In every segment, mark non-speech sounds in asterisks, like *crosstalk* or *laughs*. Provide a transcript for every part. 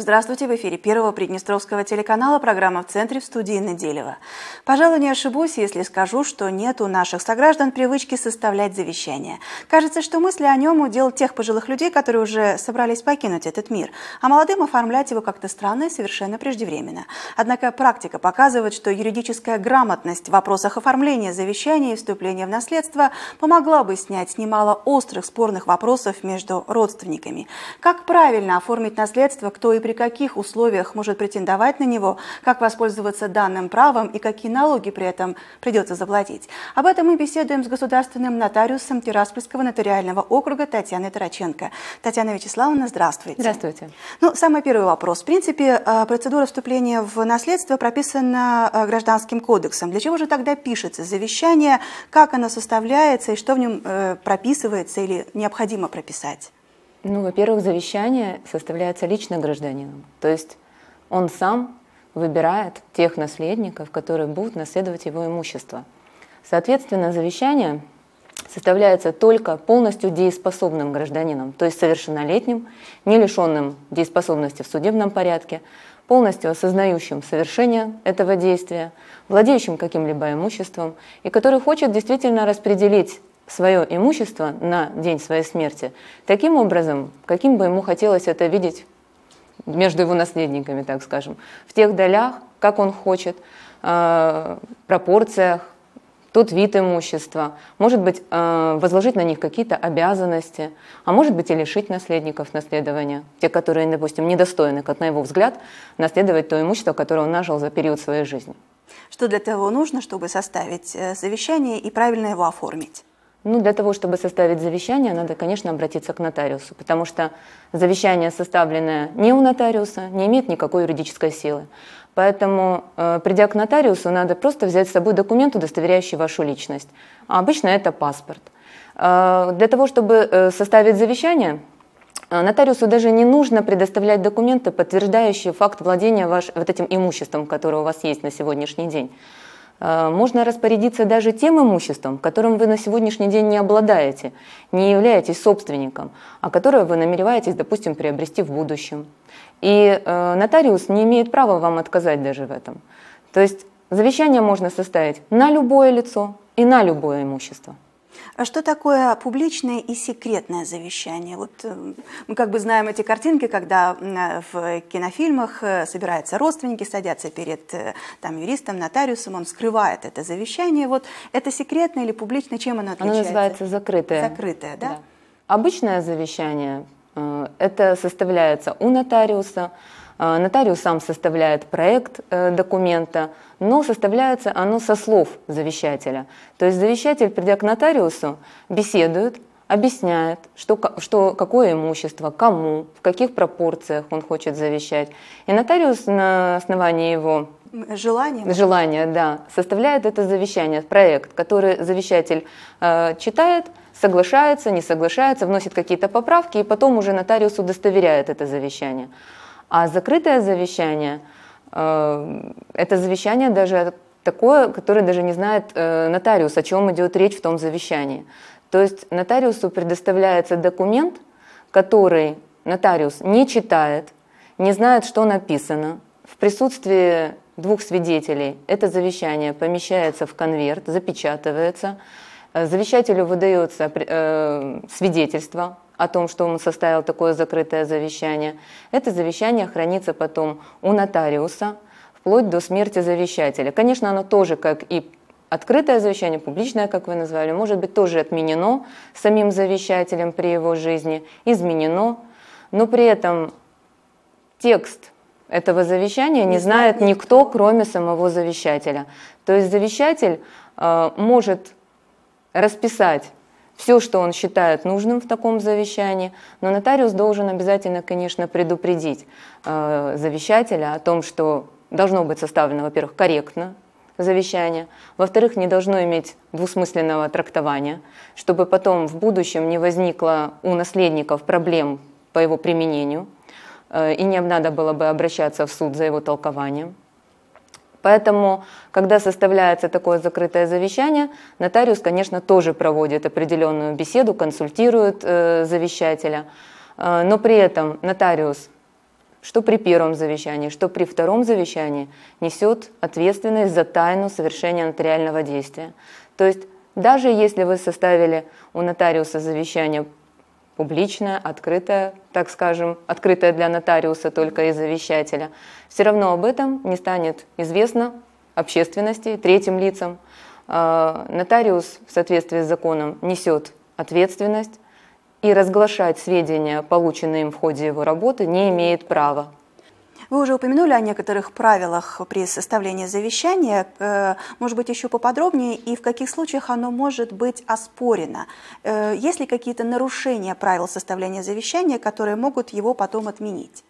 Здравствуйте, в эфире Первого Приднестровского телеканала, программа «В центре» в студии Неделева. Пожалуй, не ошибусь, если скажу, что нет у наших сограждан привычки составлять завещание. Кажется, что мысли о нем удел тех пожилых людей, которые уже собрались покинуть этот мир, а молодым оформлять его как-то странно и совершенно преждевременно. Однако практика показывает, что юридическая грамотность в вопросах оформления завещания и вступления в наследство помогла бы снять немало острых спорных вопросов между родственниками. Как правильно оформить наследство, кто и при каких условиях может претендовать на него, как воспользоваться данным правом и какие налоги при этом придется заплатить. Об этом мы беседуем с государственным нотариусом Тираспольского нотариального округа Татьяной Тараченко. Татьяна Вячеславовна, здравствуйте. Здравствуйте. Ну, самый первый вопрос. В принципе, а, процедура вступления в наследство прописана а, Гражданским кодексом. Для чего же тогда пишется завещание, как оно составляется и что в нем э, прописывается или необходимо прописать? Ну, во-первых, завещание составляется лично гражданином. То есть он сам выбирает тех наследников, которые будут наследовать его имущество. Соответственно, завещание составляется только полностью дееспособным гражданином, то есть совершеннолетним, не лишенным дееспособности в судебном порядке, полностью осознающим совершение этого действия, владеющим каким-либо имуществом и который хочет действительно распределить свое имущество на день своей смерти таким образом, каким бы ему хотелось это видеть между его наследниками, так скажем, в тех долях, как он хочет, э, в пропорциях, тот вид имущества, может быть, э, возложить на них какие-то обязанности, а может быть и лишить наследников наследования, те, которые, допустим, недостойны, как на его взгляд, наследовать то имущество, которое он нажил за период своей жизни. Что для того нужно, чтобы составить э, завещание и правильно его оформить? Ну, для того, чтобы составить завещание, надо, конечно, обратиться к нотариусу, потому что завещание, составленное не у нотариуса, не имеет никакой юридической силы. Поэтому, э, придя к нотариусу, надо просто взять с собой документ, удостоверяющий вашу личность. А обычно это паспорт. Э, для того, чтобы э, составить завещание, Нотариусу даже не нужно предоставлять документы, подтверждающие факт владения ваш, вот этим имуществом, которое у вас есть на сегодняшний день. Э, можно распорядиться даже тем имуществом, которым вы на сегодняшний день не обладаете, не являетесь собственником, а которое вы намереваетесь, допустим, приобрести в будущем. И э, нотариус не имеет права вам отказать даже в этом. То есть завещание можно составить на любое лицо и на любое имущество. А что такое публичное и секретное завещание? Вот э, мы как бы знаем эти картинки, когда э, в кинофильмах э, собираются родственники, садятся перед там, юристом, нотариусом, он скрывает это завещание. Вот это секретное или публичное, чем оно отличается? Оно называется закрытое. Закрытое, да? да. Обычное завещание, это составляется у нотариуса, а, нотариус сам составляет проект э, документа, но составляется оно со слов завещателя. То есть завещатель, придя к нотариусу, беседует, объясняет, что, что, какое имущество, кому, в каких пропорциях он хочет завещать. И нотариус на основании его желания, желания да, составляет это завещание, проект, который завещатель э, читает, соглашается, не соглашается, вносит какие-то поправки, и потом уже нотариус удостоверяет это завещание. А закрытое завещание э, – это завещание даже такое, которое даже не знает э, нотариус, о чем идет речь в том завещании. То есть нотариусу предоставляется документ, который нотариус не читает, не знает, что написано. В присутствии двух свидетелей это завещание помещается в конверт, запечатывается. Э, завещателю выдается свидетельство о том, что он составил такое закрытое завещание. Это завещание хранится потом у нотариуса вплоть до смерти завещателя. Конечно, оно тоже, как и открытое завещание, публичное, как вы назвали, может быть тоже отменено самим завещателем при его жизни, изменено, но при этом текст этого завещания не, не знает никто, кроме самого завещателя. То есть завещатель э, может расписать все, что он считает нужным в таком завещании, но нотариус должен обязательно, конечно, предупредить э, завещателя о том, что должно быть составлено, во-первых, корректно завещание, во-вторых, не должно иметь двусмысленного трактования, чтобы потом в будущем не возникло у наследников проблем по его применению, э, и не надо было бы обращаться в суд за его толкованием. Поэтому, когда составляется такое закрытое завещание, нотариус, конечно, тоже проводит определенную беседу, консультирует э, завещателя. Э, но при этом нотариус, что при первом завещании, что при втором завещании, несет ответственность за тайну совершения нотариального действия. То есть даже если вы составили у нотариуса завещание публичная, открытая, так скажем, открытая для нотариуса только и завещателя, все равно об этом не станет известно общественности, третьим лицам. А, нотариус в соответствии с законом несет ответственность и разглашать сведения, полученные им в ходе его работы, не имеет права. Вы уже упомянули о некоторых правилах при составлении завещания. Э, может быть, еще поподробнее, и в каких случаях оно может быть оспорено? Э, есть ли какие-то нарушения правил составления завещания, которые могут его потом отменить?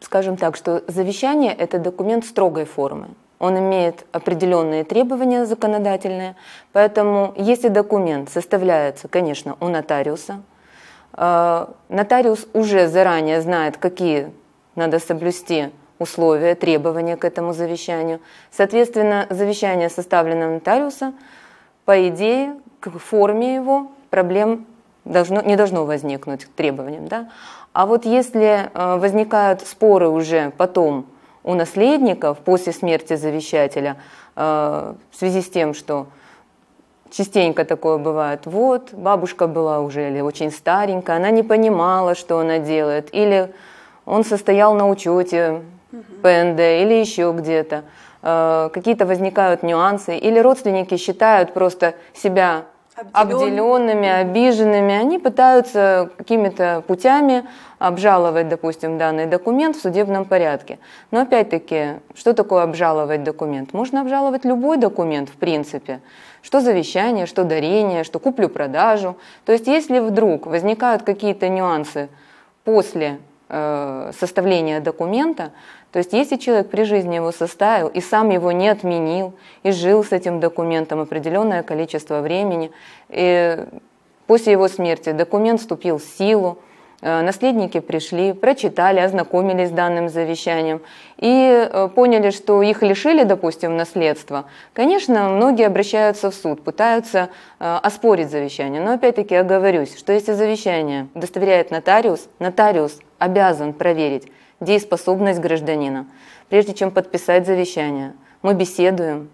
Скажем так, что завещание – это документ строгой формы. Он имеет определенные требования законодательные, поэтому если документ составляется, конечно, у нотариуса, э, нотариус уже заранее знает, какие надо соблюсти условия, требования к этому завещанию. Соответственно, завещание, составленное нотариуса, по идее, к форме его проблем должно, не должно возникнуть к требованиям. Да? А вот если э, возникают споры уже потом у наследников после смерти завещателя, э, в связи с тем, что частенько такое бывает, вот, бабушка была уже или очень старенькая, она не понимала, что она делает, или он состоял на учете ПНД или еще где-то. Э, какие-то возникают нюансы, или родственники считают просто себя обделенными, обиженными, они пытаются какими-то путями обжаловать, допустим, данный документ в судебном порядке. Но опять-таки, что такое обжаловать документ? Можно обжаловать любой документ, в принципе. Что завещание, что дарение, что куплю-продажу. То есть, если вдруг возникают какие-то нюансы после Э, составления документа. То есть если человек при жизни его составил и сам его не отменил, и жил с этим документом определенное количество времени, и после его смерти документ вступил в силу, э, наследники пришли, прочитали, ознакомились с данным завещанием и э, поняли, что их лишили, допустим, наследства, конечно, многие обращаются в суд, пытаются оспорить завещание. Но опять-таки оговорюсь, что если завещание достоверяет нотариус, нотариус обязан проверить дееспособность гражданина, прежде чем подписать завещание. Мы беседуем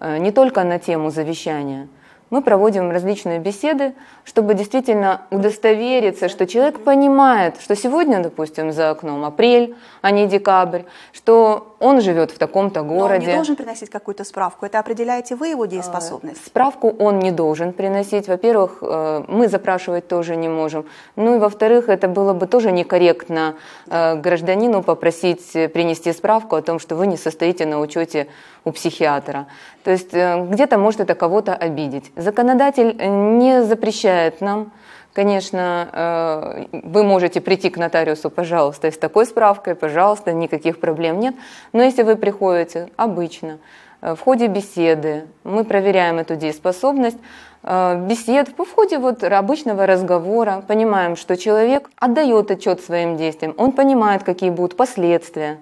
э, не только на тему завещания, мы проводим различные беседы, чтобы действительно удостовериться, что человек понимает, что сегодня, допустим, за окном апрель, а не декабрь, что он живет в таком-то городе. Но он не должен приносить какую-то справку, это определяете вы его э, дееспособность? Справку он не должен приносить, во-первых, э, мы запрашивать тоже не можем, ну и во-вторых, это было бы тоже некорректно э, гражданину попросить принести справку о том, что вы не состоите на учете у психиатра. То есть где-то может это кого-то обидеть. Законодатель не запрещает нам Конечно, э, вы можете прийти к нотариусу, пожалуйста, с такой справкой, пожалуйста, никаких проблем нет. Но если вы приходите обычно, э, в ходе беседы, мы проверяем эту дееспособность, э, бесед, в ходе вот обычного разговора понимаем, что человек отдает отчет своим действиям, он понимает, какие будут последствия.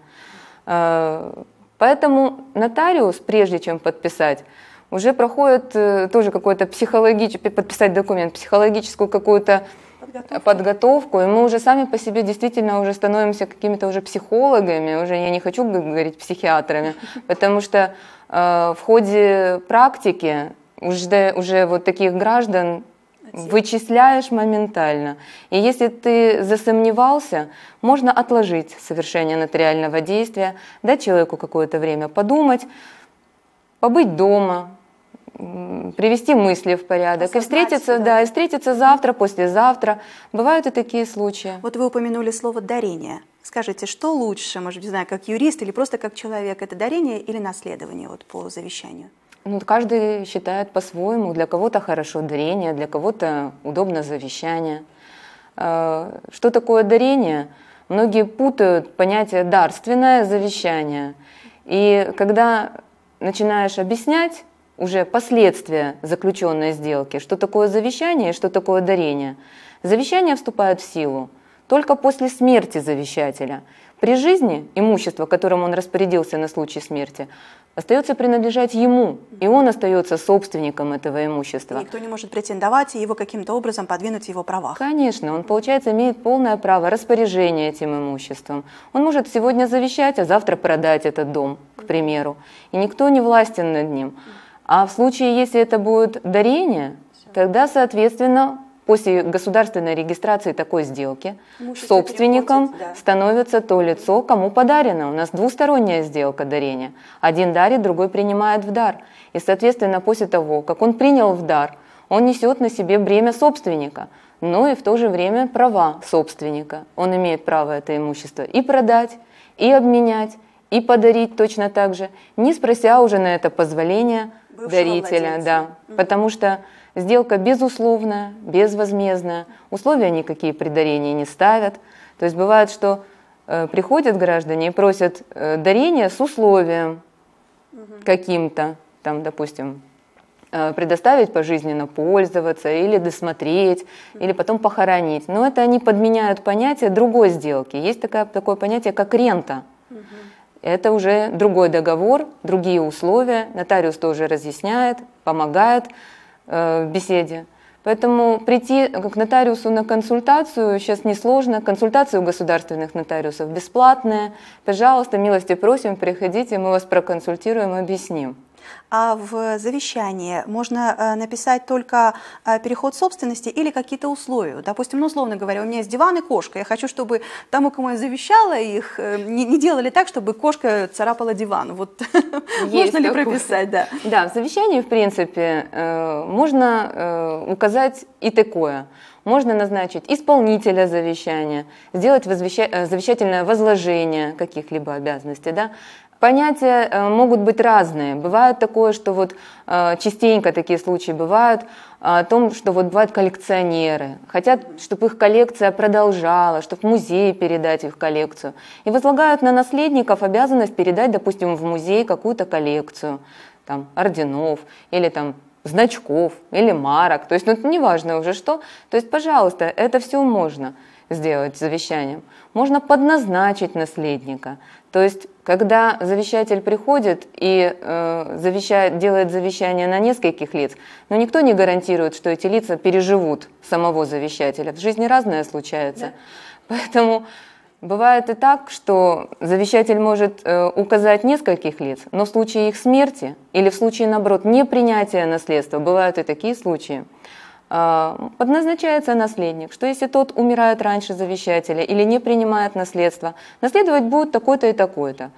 Поэтому нотариус, прежде чем подписать, уже проходит э, тоже какой-то психологический, подписать документ, психологическую какую-то э, подготовку. подготовку, и мы уже сами по себе действительно уже становимся какими-то уже психологами, уже я не хочу говорить психиатрами, *laughs* потому что э, в ходе практики уже, уже вот таких граждан вычисляешь моментально. И если ты засомневался, можно отложить совершение нотариального действия, дать человеку какое-то время подумать, побыть дома, привести мысли в порядок и встретиться, да. и встретиться завтра, послезавтра. Бывают и такие случаи. Вот вы упомянули слово дарение. Скажите, что лучше, может быть, не знаю, как юрист или просто как человек, это дарение или наследование вот по завещанию? Ну, каждый считает по-своему. Для кого-то хорошо дарение, для кого-то удобно завещание. А, что такое дарение? Многие путают понятие дарственное завещание. И когда начинаешь объяснять, уже последствия заключенной сделки, что такое завещание и что такое дарение. Завещание вступает в силу только после смерти завещателя. При жизни имущество, которым он распорядился на случай смерти, остается принадлежать ему, и он остается собственником этого имущества. Никто не может претендовать и его каким-то образом подвинуть в его правах. Конечно, он, получается, имеет полное право распоряжения этим имуществом. Он может сегодня завещать, а завтра продать этот дом, к примеру, и никто не властен над ним. А в случае, если это будет дарение, Все. тогда, соответственно, после государственной регистрации такой сделки Муж собственником да. становится то лицо, кому подарено. У нас двусторонняя сделка дарения. Один дарит, другой принимает в дар. И, соответственно, после того, как он принял в дар, он несет на себе бремя собственника, но и в то же время права собственника. Он имеет право это имущество и продать, и обменять, и подарить точно так же, не спрося уже на это позволения Бывшего дарителя. Да, mm Потому что сделка безусловная, безвозмездная, условия никакие при дарении не ставят. То есть бывает, что э, приходят граждане и просят э, дарение с условием mm каким-то, там, допустим, э, предоставить пожизненно пользоваться или досмотреть, или потом похоронить. Но это они подменяют понятие другой сделки. Есть такое, такое понятие, как рента. Угу это уже другой договор, другие условия. Нотариус тоже разъясняет, помогает э, в беседе. Поэтому прийти к нотариусу на консультацию сейчас несложно. Консультации у государственных нотариусов бесплатные. Пожалуйста, милости просим, приходите, мы вас проконсультируем, объясним а в завещании можно э, написать только э, переход собственности или какие-то условия. Допустим, ну, условно говоря, у меня есть диван и кошка. Я хочу, чтобы тому, кому я завещала их, э, не, не делали так, чтобы кошка царапала диван. Вот *laughs* можно ли прописать, да? Да, в завещании, в принципе, можно указать и такое – можно назначить исполнителя завещания, сделать возвеща... Э, завещательное возложение каких-либо обязанностей. Да? Понятия э, могут быть разные. Бывает такое, что вот э, частенько такие случаи бывают, о том, что вот бывают коллекционеры, хотят, чтобы их коллекция продолжала, чтобы в музей передать их коллекцию. И возлагают на наследников обязанность передать, допустим, в музей какую-то коллекцию там, орденов или там, значков или марок, то есть ну, это неважно уже что. То есть, пожалуйста, это все можно сделать завещанием. Можно подназначить наследника. То есть, когда завещатель приходит и э, завещает, делает завещание на нескольких лиц, но ну, никто не гарантирует, что эти лица переживут самого завещателя. В жизни разное случается. Да. Поэтому Бывает и так, что завещатель может э, указать нескольких лиц, но в случае их смерти или в случае, наоборот, непринятия наследства, бывают и такие случаи, а, подназначается наследник, что если тот умирает раньше завещателя или не принимает наследство, наследовать будет такой-то и такой-то.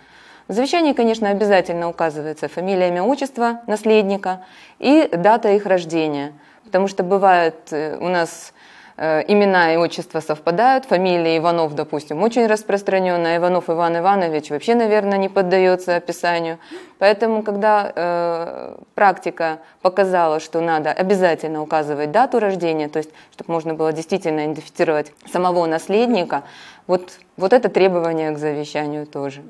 В завещании, конечно, обязательно указывается фамилия, имя, отчество наследника и дата их рождения, потому что бывает э, у нас Э, имена и отчества совпадают, фамилия Иванов, допустим, очень распространенная, Иванов Иван Иванович вообще, наверное, не поддается описанию. Поэтому, когда э, практика показала, что надо обязательно указывать дату рождения, то есть, чтобы можно было действительно идентифицировать самого наследника, вот, вот это требование к завещанию тоже.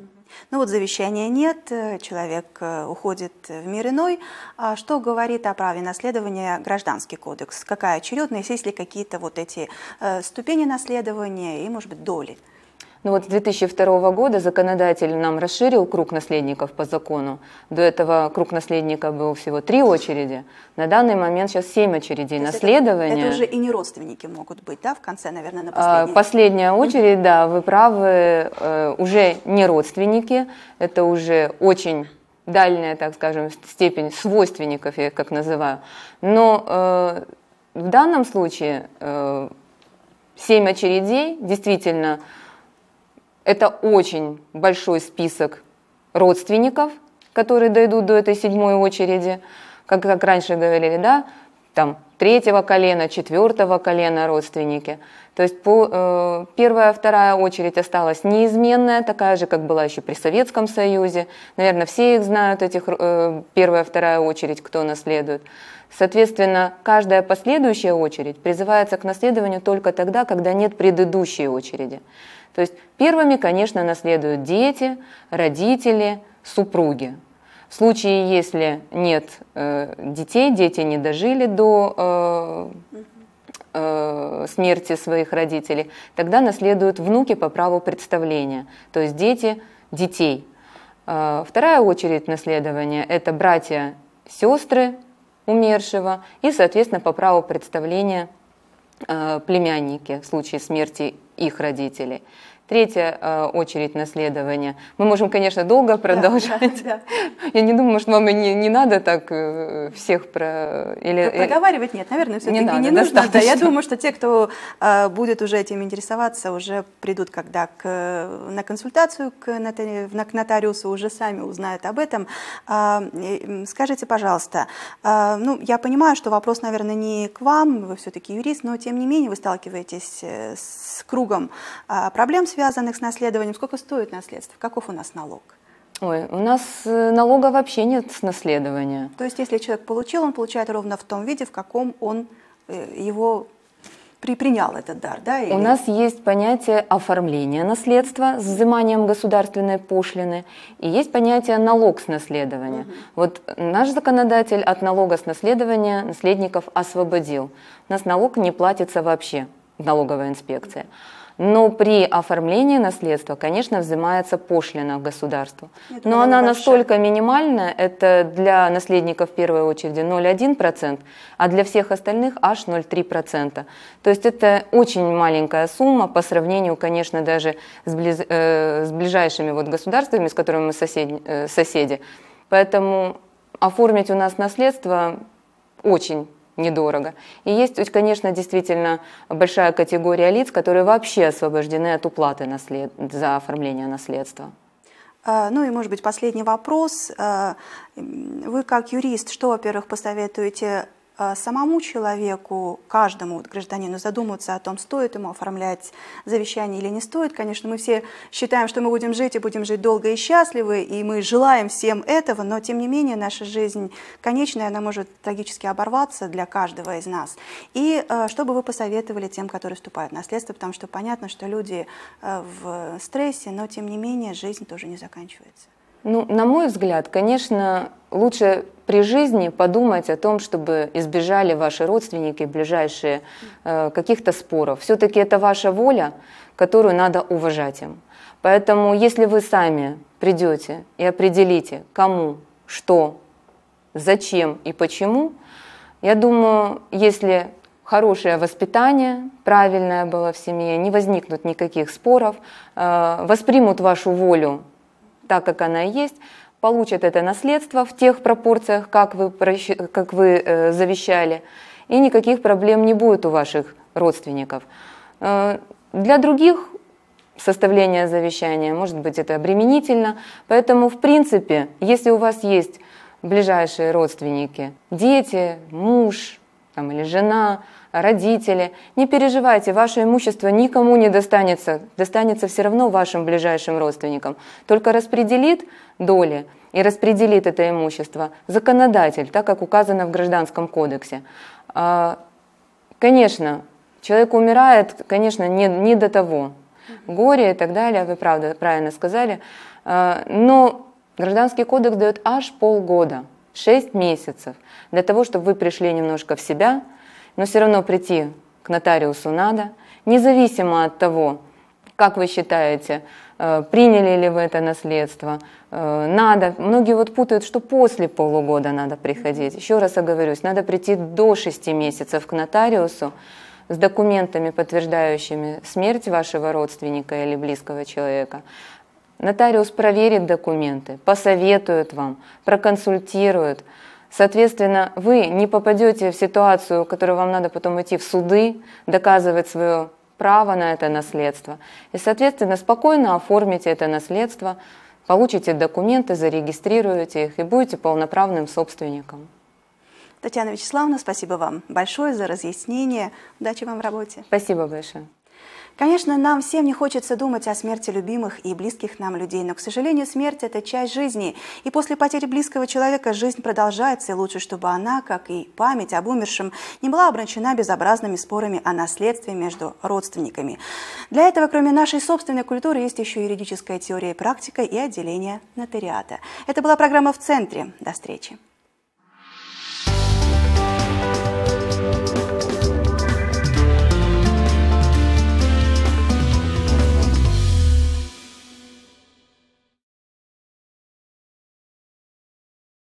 Ну вот завещания нет, э, человек э, уходит в мир иной. А что говорит о праве наследования гражданский кодекс? Какая очередность? Есть ли какие-то вот эти э, ступени наследования и, может быть, доли? Ну вот с 2002 года законодатель нам расширил круг наследников по закону. До этого круг наследника был всего три очереди. На данный момент сейчас семь очередей То наследования. Это, это уже и не родственники могут быть, да, в конце, наверное, на а, последней? Последняя очередь, да, вы правы, э, уже не родственники, это уже очень дальняя, так скажем, степень свойственников, я их как называю. Но э, в данном случае э, семь очередей действительно это очень большой список родственников, которые дойдут до этой седьмой очереди, как, как раньше говорили, да, там третьего колена, четвертого колена родственники. То есть по, э, первая, вторая очередь осталась неизменная, такая же, как была еще при Советском Союзе. Наверное, все их знают, этих э, первая, вторая очередь, кто наследует. Соответственно, каждая последующая очередь призывается к наследованию только тогда, когда нет предыдущей очереди. То есть первыми, конечно, наследуют дети, родители, супруги. В случае, если нет э, детей, дети не дожили до э, э, смерти своих родителей, тогда наследуют внуки по праву представления, то есть дети детей. Э, вторая очередь наследования – это братья, сестры умершего и, соответственно, по праву представления э, племянники в случае смерти их родители. Третья э, очередь наследования. Мы можем, конечно, долго продолжать. Да, да, да. *laughs* Я не думаю, что вам не, не надо так э, всех про... Или, ну, проговаривать нет, наверное, все-таки не, надо, не нужно. Да, я думаю, что те, кто э, будет уже этим интересоваться, уже придут когда к, э, на консультацию к, нотари... к нотариусу, уже сами узнают об этом. А, э, скажите, пожалуйста, э, ну, я понимаю, что вопрос, наверное, не к вам, вы все-таки юрист, но тем не менее вы сталкиваетесь с кругом э, проблем, с связанных с наследованием? Сколько стоит наследство? Каков у нас налог? Ой, у нас э, налога вообще нет с наследования. То есть, если человек получил, он получает ровно в том виде, в каком он э, его при, принял этот дар, да? Или... У нас есть понятие оформления наследства с взиманием государственной пошлины и есть понятие налог с наследования. Угу. Вот наш законодатель от налога с наследования наследников освободил. У нас налог не платится вообще, налоговая инспекция. Угу но при оформлении наследства, конечно, взимается пошлина государству. но она большая. настолько минимальная, это для наследников в первой очереди 0,1%, а для всех остальных аж 0,3%. То есть это очень маленькая сумма по сравнению, конечно, даже с, близ, э, с ближайшими вот государствами, с которыми мы соседи. Э, соседи. Поэтому оформить у нас наследство очень недорого. И есть, конечно, действительно большая категория лиц, которые вообще освобождены от уплаты наслед... за оформление наследства. А, ну и, может быть, последний вопрос. А, вы как юрист, что, во-первых, посоветуете а, самому человеку, каждому гражданину задуматься о том, стоит ему оформлять завещание или не стоит. Конечно, мы все считаем, что мы будем жить и будем жить долго и счастливы, и мы желаем всем этого, но тем не менее наша жизнь конечная, она может трагически оборваться для каждого из нас. И а, что бы вы посоветовали тем, которые вступают в наследство, потому что понятно, что люди а, в стрессе, но тем не менее жизнь тоже не заканчивается. Ну, на мой взгляд, конечно, лучше при жизни подумать о том, чтобы избежали ваши родственники, ближайшие, э, каких-то споров. Все-таки это ваша воля, которую надо уважать им. Поэтому если вы сами придете и определите, кому, что, зачем и почему, я думаю, если хорошее воспитание, правильное было в семье, не возникнут никаких споров, э, воспримут вашу волю так, как она есть, получат это наследство в тех пропорциях, как вы, как вы э, завещали, и никаких проблем не будет у ваших родственников. Э, для других составление завещания, может быть, это обременительно, поэтому, в принципе, если у вас есть ближайшие родственники, дети, муж там, или жена, родители. Не переживайте, ваше имущество никому не достанется, достанется все равно вашим ближайшим родственникам. Только распределит доли и распределит это имущество законодатель, так как указано в Гражданском кодексе. А, конечно, человек умирает, конечно, не, не до того. Горе и так далее, вы правда, правильно сказали. А, но Гражданский кодекс дает аж полгода, 6 месяцев, для того, чтобы вы пришли немножко в себя – но все равно прийти к нотариусу надо, независимо от того, как вы считаете, э, приняли ли вы это наследство, э, надо, многие вот путают, что после полугода надо приходить. Еще раз оговорюсь, надо прийти до 6 месяцев к нотариусу с документами, подтверждающими смерть вашего родственника или близкого человека. Нотариус проверит документы, посоветует вам, проконсультирует, Соответственно, вы не попадете в ситуацию, в которой вам надо потом идти в суды, доказывать свое право на это наследство. И, соответственно, спокойно оформите это наследство, получите документы, зарегистрируете их и будете полноправным собственником. Татьяна Вячеславовна, спасибо вам большое за разъяснение. Удачи вам в работе. Спасибо большое. Конечно, нам всем не хочется думать о смерти любимых и близких нам людей, но, к сожалению, смерть – это часть жизни. И после потери близкого человека жизнь продолжается, и лучше, чтобы она, как и память об умершем, не была обращена безобразными спорами о наследстве между родственниками. Для этого, кроме нашей собственной культуры, есть еще юридическая теория и практика и отделение нотариата. Это была программа «В центре». До встречи.